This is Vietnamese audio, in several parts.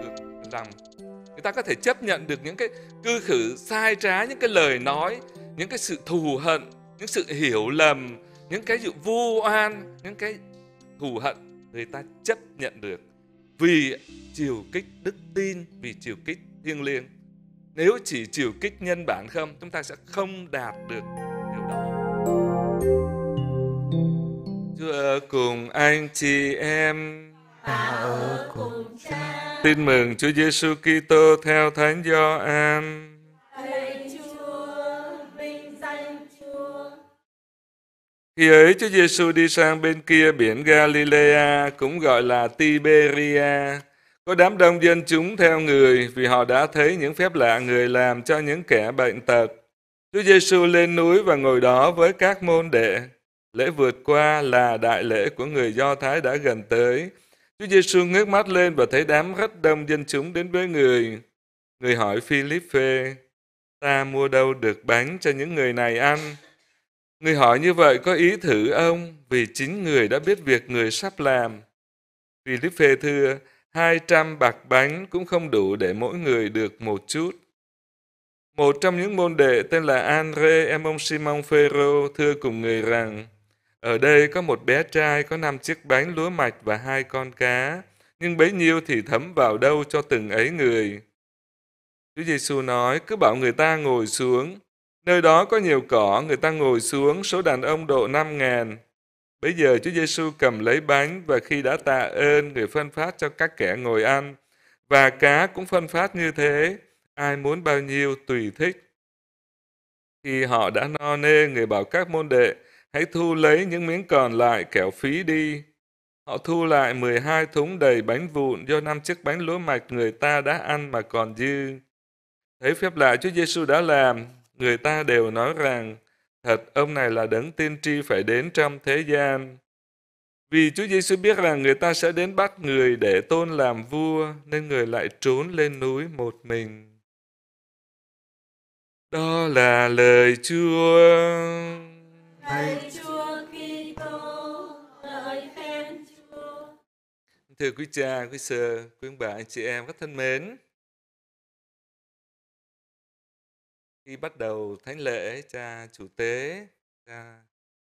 được rằng người ta có thể chấp nhận được những cái cư khử sai trái, những cái lời nói những cái sự thù hận những sự hiểu lầm những cái sự vu oan, những cái thù hận người ta chấp nhận được vì chiều kích đức tin vì chiều kích thiêng liêng nếu chỉ chiều kích nhân bản không chúng ta sẽ không đạt được điều đó Chúa cùng anh chị em Tin mừng Chúa Giêsu Kitô theo Thánh Gioan. Khi ấy Chúa Giêsu đi sang bên kia biển Galilea, cũng gọi là Tiberia. Có đám đông dân chúng theo người vì họ đã thấy những phép lạ người làm cho những kẻ bệnh tật. Chúa Giêsu lên núi và ngồi đó với các môn đệ. Lễ vượt qua là đại lễ của người Do Thái đã gần tới. Chúa Giêsu ngước mắt lên và thấy đám rất đông dân chúng đến với người. Người hỏi Philippe, ta mua đâu được bánh cho những người này ăn? Người hỏi như vậy có ý thử ông, vì chính người đã biết việc người sắp làm. Philippe thưa, hai trăm bạc bánh cũng không đủ để mỗi người được một chút. Một trong những môn đệ tên là Andre em ông Simon Phêrô thưa cùng người rằng ở đây có một bé trai có năm chiếc bánh lúa mạch và hai con cá, nhưng bấy nhiêu thì thấm vào đâu cho từng ấy người. Chúa Giêsu nói, cứ bảo người ta ngồi xuống. Nơi đó có nhiều cỏ, người ta ngồi xuống, số đàn ông độ năm ngàn. Bây giờ Chúa Giêsu cầm lấy bánh và khi đã tạ ơn, người phân phát cho các kẻ ngồi ăn. Và cá cũng phân phát như thế, ai muốn bao nhiêu tùy thích. Khi họ đã no nê, người bảo các môn đệ, hãy thu lấy những miếng còn lại kẻo phí đi. Họ thu lại 12 thúng đầy bánh vụn do năm chiếc bánh lúa mạch người ta đã ăn mà còn dư. Thấy phép lạ Chúa Giêsu đã làm, người ta đều nói rằng, thật ông này là đấng tiên tri phải đến trong thế gian. Vì Chúa Giêsu biết rằng người ta sẽ đến bắt người để tôn làm vua, nên người lại trốn lên núi một mình. Đó là lời Chúa. Lạy Chúa Kitô, ngợi khen Chúa. Thưa quý cha, quý sơ, quý bà, anh chị em rất thân mến. Khi bắt đầu thánh lễ, cha chủ tế, cha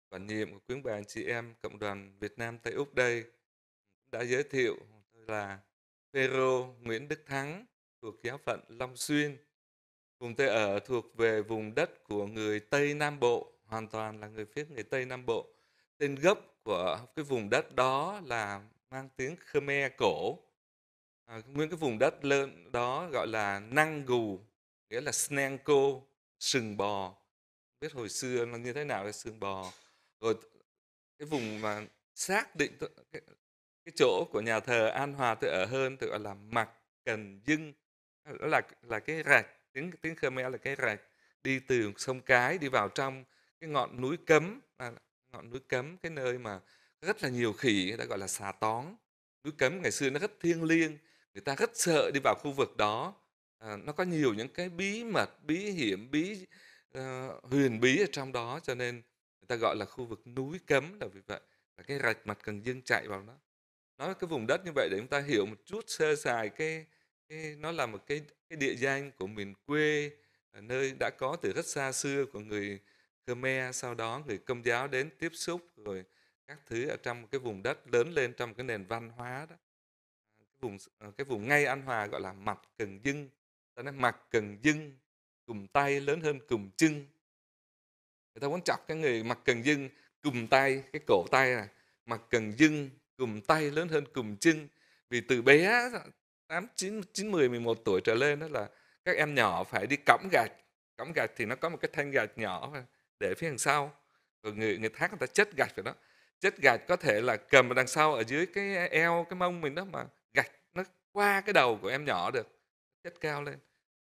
quản nhiệm của quý bà, anh chị em cộng đoàn Việt Nam Tây Úc đây đã giới thiệu tôi là Pedro Nguyễn Đức Thắng thuộc giáo phận Long Xuyên. Cùng tôi ở thuộc về vùng đất của người Tây Nam Bộ, hoàn toàn là người phía người tây nam bộ tên gốc của cái vùng đất đó là mang tiếng khmer cổ à, nguyên cái vùng đất lớn đó gọi là năng gù nghĩa là snenko sừng bò biết hồi xưa nó như thế nào là sừng bò rồi cái vùng mà xác định cái, cái chỗ của nhà thờ an hòa tự ở hơn tự gọi là mặc cần dưng đó là là cái rạch tiếng tiếng khmer là cái rạch đi từ sông cái đi vào trong cái ngọn núi cấm là ngọn núi cấm cái nơi mà rất là nhiều khỉ người ta gọi là xà tón núi cấm ngày xưa nó rất thiêng liêng người ta rất sợ đi vào khu vực đó à, nó có nhiều những cái bí mật bí hiểm bí uh, huyền bí ở trong đó cho nên người ta gọi là khu vực núi cấm là vì vậy là cái rạch mặt cần dương chạy vào nó nói cái vùng đất như vậy để chúng ta hiểu một chút sơ sài cái, cái nó là một cái, cái địa danh của miền quê nơi đã có từ rất xa xưa của người Khmer sau đó người công giáo đến tiếp xúc rồi các thứ ở trong cái vùng đất lớn lên trong cái nền văn hóa đó à, cái vùng à, cái vùng ngay An Hòa gọi là mặt cần dưng ta nói mặt cần dưng cùng tay lớn hơn cùng chân người ta muốn chọc cái người mặt cần dưng cùng tay cái cổ tay này mặt cần dưng cùng tay lớn hơn cùng chân vì từ bé 8, 9, 9, 10, 11 tuổi trở lên đó là các em nhỏ phải đi cõng gạch cõng gạch thì nó có một cái thanh gạch nhỏ để phía đằng sau còn người người thác người ta chết gạch rồi đó chết gạch có thể là cầm đằng sau ở dưới cái eo cái mông mình đó mà gạch nó qua cái đầu của em nhỏ được chết cao lên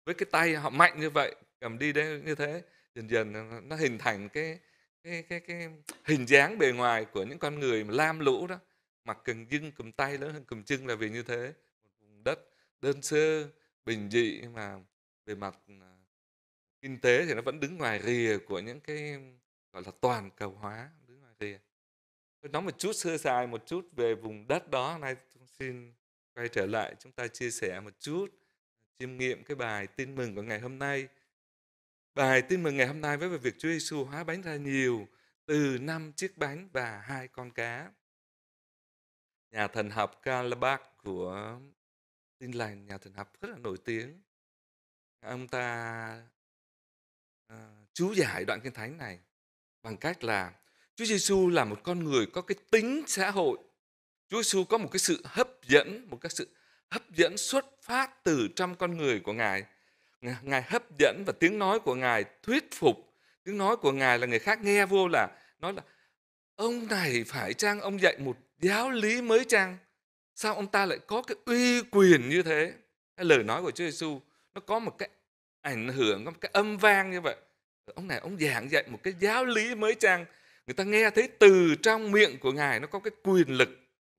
với cái tay họ mạnh như vậy cầm đi đấy như thế dần dần nó hình thành cái cái cái cái hình dáng bề ngoài của những con người mà lam lũ đó mặc cần dưng cầm tay lớn hơn cầm chân là vì như thế một vùng đất đơn sơ bình dị mà về mặt à, kinh tế thì nó vẫn đứng ngoài rìa của những cái gọi là toàn cầu hóa đứng ngoài rìa tôi nói một chút sơ sài một chút về vùng đất đó nay tôi xin quay trở lại chúng ta chia sẻ một chút chiêm nghiệm cái bài tin mừng của ngày hôm nay bài tin mừng ngày hôm nay với việc Chúa Giêsu hóa bánh ra nhiều từ năm chiếc bánh và hai con cá nhà thần học Kalabak của tin lành nhà thần học rất là nổi tiếng ông ta Ờ, chú giải đoạn kinh thánh này bằng cách là Chúa Giêsu là một con người có cái tính xã hội. Chúa Giêsu có một cái sự hấp dẫn, một cái sự hấp dẫn xuất phát từ trong con người của Ngài. Ngài hấp dẫn và tiếng nói của Ngài thuyết phục. Tiếng nói của Ngài là người khác nghe vô là nói là ông này phải chăng ông dạy một giáo lý mới chăng? Sao ông ta lại có cái uy quyền như thế? Cái lời nói của Chúa Giêsu nó có một cái ảnh hưởng có một cái âm vang như vậy ông này ông giảng dạy một cái giáo lý mới chăng người ta nghe thấy từ trong miệng của ngài nó có cái quyền lực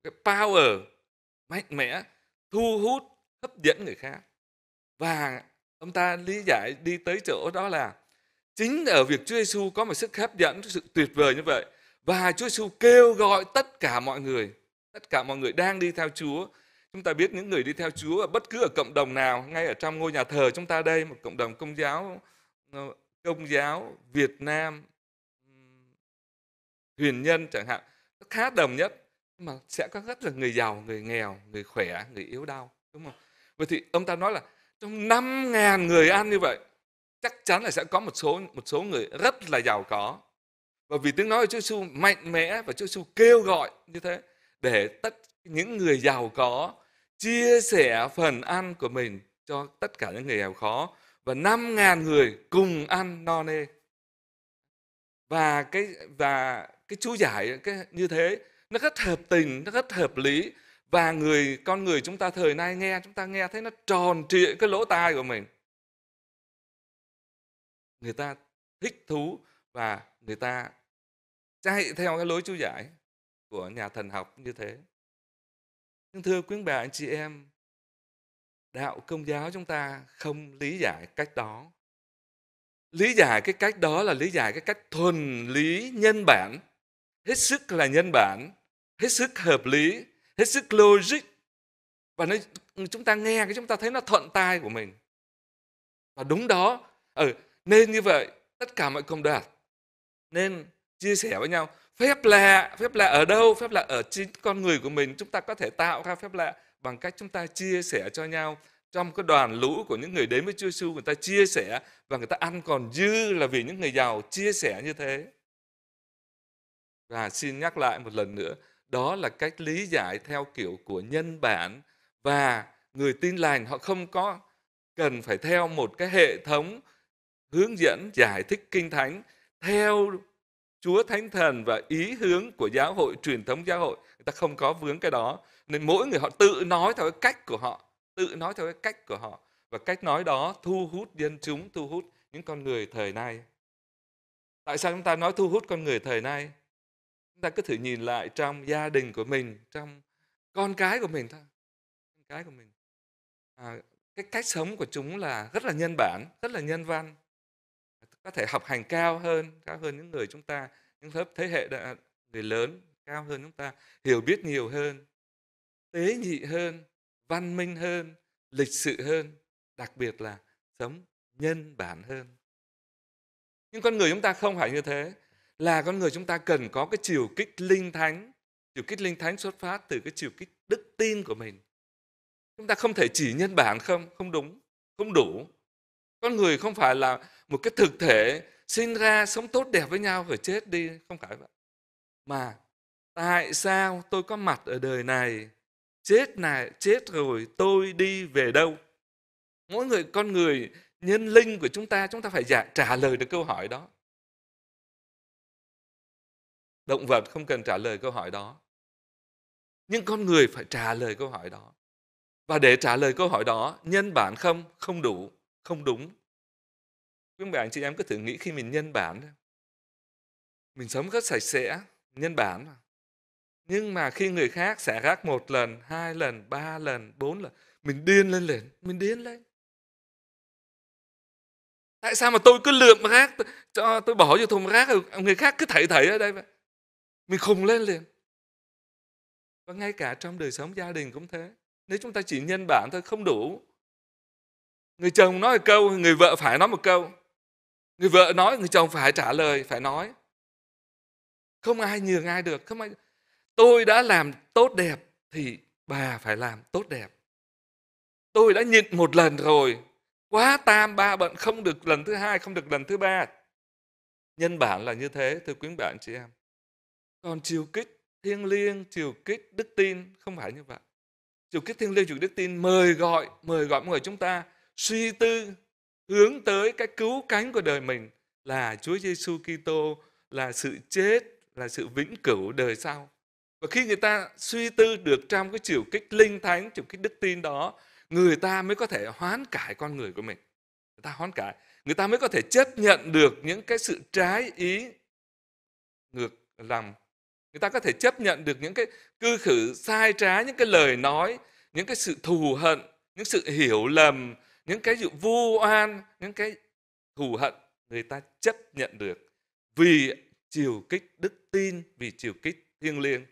cái power mạnh mẽ thu hút hấp dẫn người khác và ông ta lý giải đi tới chỗ đó là chính ở việc Chúa Giêsu có một sức hấp dẫn sự tuyệt vời như vậy và Chúa Giêsu kêu gọi tất cả mọi người tất cả mọi người đang đi theo Chúa Chúng ta biết những người đi theo Chúa ở bất cứ ở cộng đồng nào, ngay ở trong ngôi nhà thờ chúng ta đây, một cộng đồng công giáo ờ, công giáo Việt Nam huyền nhân chẳng hạn nó khá đồng nhất mà sẽ có rất là người giàu người nghèo người khỏe người yếu đau đúng không vậy thì ông ta nói là trong 5.000 người ăn như vậy chắc chắn là sẽ có một số một số người rất là giàu có và vì tiếng nói của Chúa Giêsu mạnh mẽ và Chúa Giêsu kêu gọi như thế để tất những người giàu có chia sẻ phần ăn của mình cho tất cả những người nghèo khó và năm ngàn người cùng ăn no nê và cái và cái chú giải cái như thế nó rất hợp tình nó rất hợp lý và người con người chúng ta thời nay nghe chúng ta nghe thấy nó tròn trịa cái lỗ tai của mình người ta thích thú và người ta chạy theo cái lối chú giải của nhà thần học như thế nhưng thưa quý bà anh chị em, đạo công giáo chúng ta không lý giải cách đó. Lý giải cái cách đó là lý giải cái cách thuần lý nhân bản, hết sức là nhân bản, hết sức hợp lý, hết sức logic. Và nó, chúng ta nghe cái chúng ta thấy nó thuận tai của mình. Và đúng đó, ừ, nên như vậy tất cả mọi công đoàn nên chia sẻ với nhau phép lạ phép lạ ở đâu phép lạ ở chính con người của mình chúng ta có thể tạo ra phép lạ bằng cách chúng ta chia sẻ cho nhau trong cái đoàn lũ của những người đến với Chúa Giêsu người ta chia sẻ và người ta ăn còn dư là vì những người giàu chia sẻ như thế và xin nhắc lại một lần nữa đó là cách lý giải theo kiểu của nhân bản và người tin lành họ không có cần phải theo một cái hệ thống hướng dẫn giải thích kinh thánh theo Chúa Thánh Thần và ý hướng của giáo hội, truyền thống giáo hội. Người ta không có vướng cái đó. Nên mỗi người họ tự nói theo cái cách của họ. Tự nói theo cái cách của họ. Và cách nói đó thu hút dân chúng, thu hút những con người thời nay. Tại sao chúng ta nói thu hút con người thời nay? Chúng ta cứ thử nhìn lại trong gia đình của mình, trong con cái của mình thôi. Con cái của mình. À, cái cách sống của chúng là rất là nhân bản, rất là nhân văn có thể học hành cao hơn cao hơn những người chúng ta những lớp thế hệ đã, người lớn cao hơn chúng ta hiểu biết nhiều hơn tế nhị hơn văn minh hơn lịch sự hơn đặc biệt là sống nhân bản hơn nhưng con người chúng ta không phải như thế là con người chúng ta cần có cái chiều kích linh thánh chiều kích linh thánh xuất phát từ cái chiều kích đức tin của mình chúng ta không thể chỉ nhân bản không không đúng không đủ con người không phải là một cái thực thể sinh ra sống tốt đẹp với nhau rồi chết đi không phải vậy mà tại sao tôi có mặt ở đời này chết này chết rồi tôi đi về đâu mỗi người con người nhân linh của chúng ta chúng ta phải giả, dạ, trả lời được câu hỏi đó động vật không cần trả lời câu hỏi đó nhưng con người phải trả lời câu hỏi đó và để trả lời câu hỏi đó nhân bản không không đủ không đúng Quý bạn chị em cứ thử nghĩ khi mình nhân bản Mình sống rất sạch sẽ, nhân bản Nhưng mà khi người khác xả rác một lần, hai lần, ba lần, bốn lần, mình điên lên liền, mình điên lên. Tại sao mà tôi cứ lượm rác, cho tôi bỏ vô thùng rác, người khác cứ thảy thảy ở đây vậy? Mình khùng lên liền. Và ngay cả trong đời sống gia đình cũng thế. Nếu chúng ta chỉ nhân bản thôi không đủ. Người chồng nói một câu, người vợ phải nói một câu người vợ nói người chồng phải trả lời phải nói không ai nhường ai được không ai tôi đã làm tốt đẹp thì bà phải làm tốt đẹp tôi đã nhịn một lần rồi quá tam ba bận không được lần thứ hai không được lần thứ ba nhân bản là như thế thưa quý bạn chị em còn chiều kích thiêng liêng chiều kích đức tin không phải như vậy chiều kích thiêng liêng chiều đức tin mời gọi mời gọi mọi người chúng ta suy tư hướng tới cái cứu cánh của đời mình là Chúa Giêsu Kitô là sự chết là sự vĩnh cửu đời sau và khi người ta suy tư được trong cái chiều kích linh thánh chiều kích đức tin đó người ta mới có thể hoán cải con người của mình người ta hoán cải người ta mới có thể chấp nhận được những cái sự trái ý ngược lòng người ta có thể chấp nhận được những cái cư khử sai trái những cái lời nói những cái sự thù hận những sự hiểu lầm những cái sự vu oan những cái thù hận người ta chấp nhận được vì chiều kích đức tin vì chiều kích thiêng liêng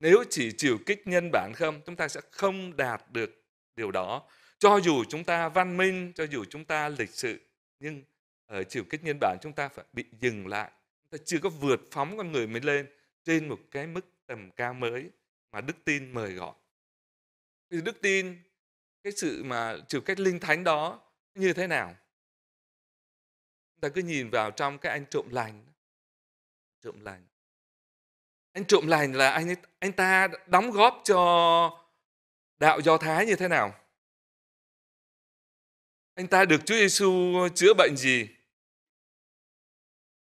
nếu chỉ chiều kích nhân bản không chúng ta sẽ không đạt được điều đó cho dù chúng ta văn minh cho dù chúng ta lịch sự nhưng ở chiều kích nhân bản chúng ta phải bị dừng lại chúng ta chưa có vượt phóng con người mới lên trên một cái mức tầm cao mới mà đức tin mời gọi đức tin cái sự mà chịu cách linh thánh đó như thế nào chúng ta cứ nhìn vào trong cái anh trộm lành trộm lành anh trộm lành là anh anh ta đóng góp cho đạo do thái như thế nào anh ta được Chúa Giêsu chữa bệnh gì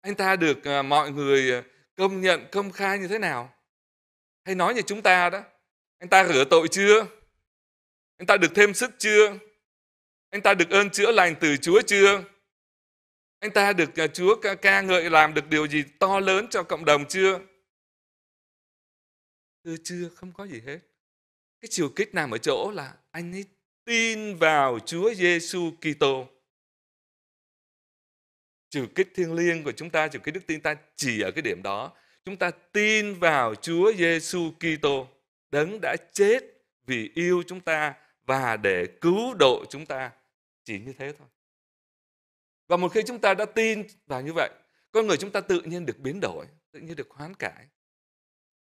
anh ta được à, mọi người à, công nhận công khai như thế nào hay nói như chúng ta đó anh ta rửa tội chưa anh ta được thêm sức chưa? Anh ta được ơn chữa lành từ Chúa chưa? Anh ta được à, Chúa ca ngợi làm được điều gì to lớn cho cộng đồng chưa? Thưa chưa, không có gì hết. Cái chiều kích nằm ở chỗ là anh ấy tin vào Chúa Giêsu Kitô. Chiều kích thiêng liêng của chúng ta, chiều kích đức tin ta chỉ ở cái điểm đó. Chúng ta tin vào Chúa Giêsu Kitô, đấng đã chết vì yêu chúng ta và để cứu độ chúng ta chỉ như thế thôi và một khi chúng ta đã tin vào như vậy con người chúng ta tự nhiên được biến đổi tự nhiên được hoán cải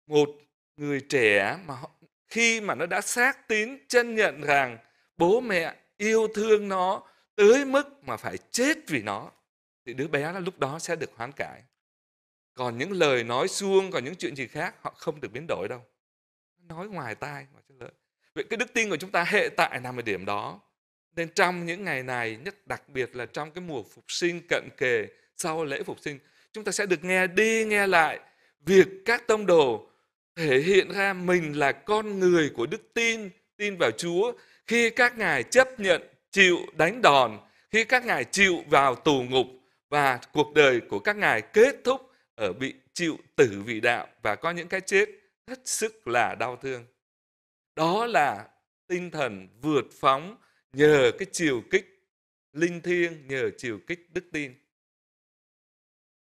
một người trẻ mà họ, khi mà nó đã xác tín chân nhận rằng bố mẹ yêu thương nó tới mức mà phải chết vì nó thì đứa bé nó lúc đó sẽ được hoán cải còn những lời nói suông còn những chuyện gì khác họ không được biến đổi đâu nói ngoài tai ngoài lợi Vậy cái đức tin của chúng ta hệ tại nằm ở điểm đó. Nên trong những ngày này, nhất đặc biệt là trong cái mùa phục sinh cận kề sau lễ phục sinh, chúng ta sẽ được nghe đi nghe lại việc các tông đồ thể hiện ra mình là con người của đức tin, tin vào Chúa khi các ngài chấp nhận chịu đánh đòn, khi các ngài chịu vào tù ngục và cuộc đời của các ngài kết thúc ở bị chịu tử vì đạo và có những cái chết hết sức là đau thương đó là tinh thần vượt phóng nhờ cái chiều kích linh thiêng nhờ chiều kích đức tin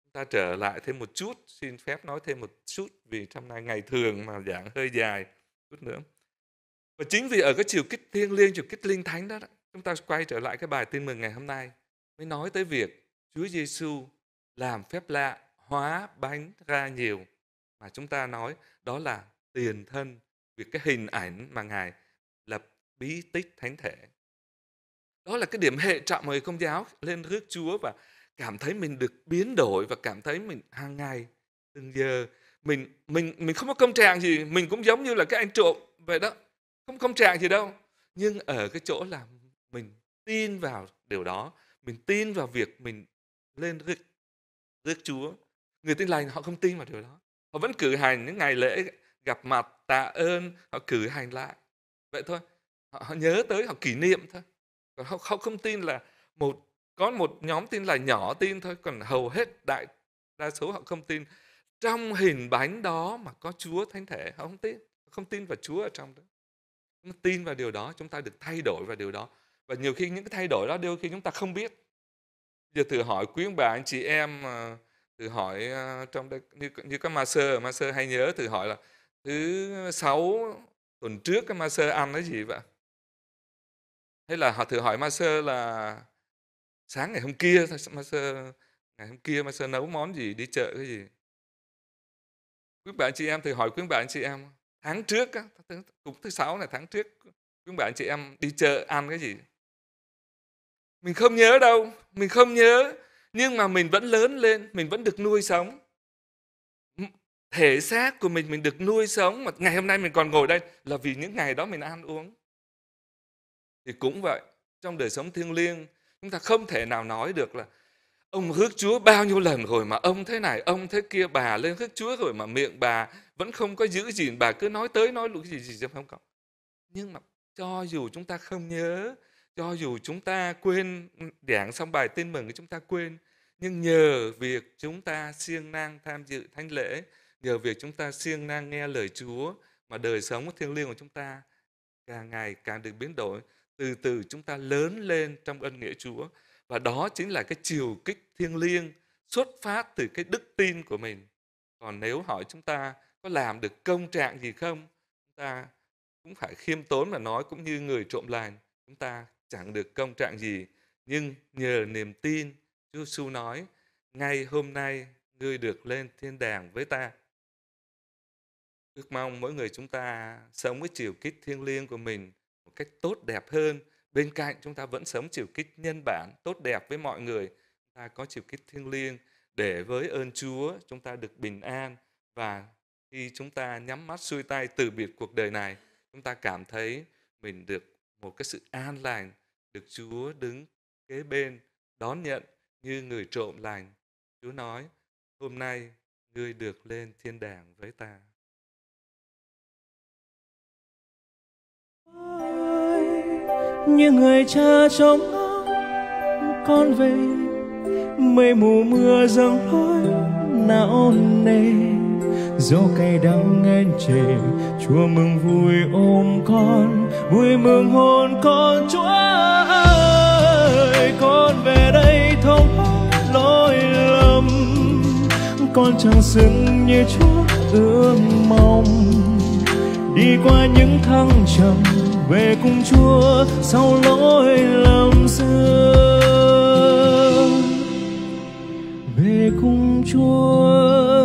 chúng ta trở lại thêm một chút xin phép nói thêm một chút vì trong nay ngày thường mà giảng hơi dài chút nữa và chính vì ở cái chiều kích thiêng liêng chiều kích linh thánh đó chúng ta quay trở lại cái bài tin mừng ngày hôm nay mới nói tới việc Chúa Giêsu làm phép lạ hóa bánh ra nhiều mà chúng ta nói đó là tiền thân về cái hình ảnh mà Ngài lập bí tích thánh thể. Đó là cái điểm hệ trọng người công giáo lên rước Chúa và cảm thấy mình được biến đổi và cảm thấy mình hàng ngày từng giờ mình mình mình không có công trạng gì mình cũng giống như là cái anh trộm vậy đó không công trạng gì đâu nhưng ở cái chỗ là mình tin vào điều đó mình tin vào việc mình lên rước rước Chúa người tin lành họ không tin vào điều đó họ vẫn cử hành những ngày lễ gặp mặt tạ ơn họ cử hành lại vậy thôi họ, họ nhớ tới họ kỷ niệm thôi còn họ, họ không tin là một có một nhóm tin là nhỏ tin thôi còn hầu hết đại đa số họ không tin trong hình bánh đó mà có Chúa thánh thể họ không tin không tin vào Chúa ở trong đó chúng tin vào điều đó chúng ta được thay đổi vào điều đó và nhiều khi những cái thay đổi đó đôi khi chúng ta không biết giờ thử hỏi quý ông bà anh chị em ờ, thử hỏi ờ, trong đây, như như các ma sơ ma sơ hay nhớ thử hỏi là thứ sáu tuần trước cái ma sơ ăn cái gì vậy thế là họ thử hỏi ma sơ là sáng ngày hôm kia ma sơ ngày hôm kia ma sơ nấu món gì đi chợ cái gì quý bạn chị em thử hỏi quý bạn chị em tháng trước cũng thứ sáu này tháng trước quý bạn chị em đi chợ ăn cái gì mình không nhớ đâu mình không nhớ nhưng mà mình vẫn lớn lên mình vẫn được nuôi sống thể xác của mình mình được nuôi sống mà ngày hôm nay mình còn ngồi đây là vì những ngày đó mình ăn uống thì cũng vậy trong đời sống thiêng liêng chúng ta không thể nào nói được là ông hước chúa bao nhiêu lần rồi mà ông thế này ông thế kia bà lên hước chúa rồi mà miệng bà vẫn không có giữ gìn bà cứ nói tới nói lui cái gì gì chứ không có nhưng mà cho dù chúng ta không nhớ cho dù chúng ta quên giảng xong bài tin mừng chúng ta quên nhưng nhờ việc chúng ta siêng năng tham dự thánh lễ nhờ việc chúng ta siêng năng nghe lời Chúa mà đời sống thiêng liêng của chúng ta càng ngày càng được biến đổi từ từ chúng ta lớn lên trong ân nghĩa Chúa và đó chính là cái chiều kích thiêng liêng xuất phát từ cái đức tin của mình còn nếu hỏi chúng ta có làm được công trạng gì không chúng ta cũng phải khiêm tốn mà nói cũng như người trộm lành chúng ta chẳng được công trạng gì nhưng nhờ niềm tin Chúa Giêsu nói ngay hôm nay ngươi được lên thiên đàng với ta Ước mong mỗi người chúng ta sống với chiều kích thiêng liêng của mình một cách tốt đẹp hơn. Bên cạnh chúng ta vẫn sống chiều kích nhân bản, tốt đẹp với mọi người. Chúng ta có chiều kích thiêng liêng để với ơn Chúa chúng ta được bình an và khi chúng ta nhắm mắt xuôi tay từ biệt cuộc đời này, chúng ta cảm thấy mình được một cái sự an lành, được Chúa đứng kế bên đón nhận như người trộm lành. Chúa nói, hôm nay ngươi được lên thiên đàng với ta. như người cha trong con về mây mù mưa dâng lối não nề dẫu cay đắng nghen chề chúa mừng vui ôm con vui mừng hồn con chúa ơi con về đây thông lỗi lầm con chẳng xứng như chúa ước mong đi qua những thăng trầm về cùng Chúa sau lỗi lầm xưa về cùng Chúa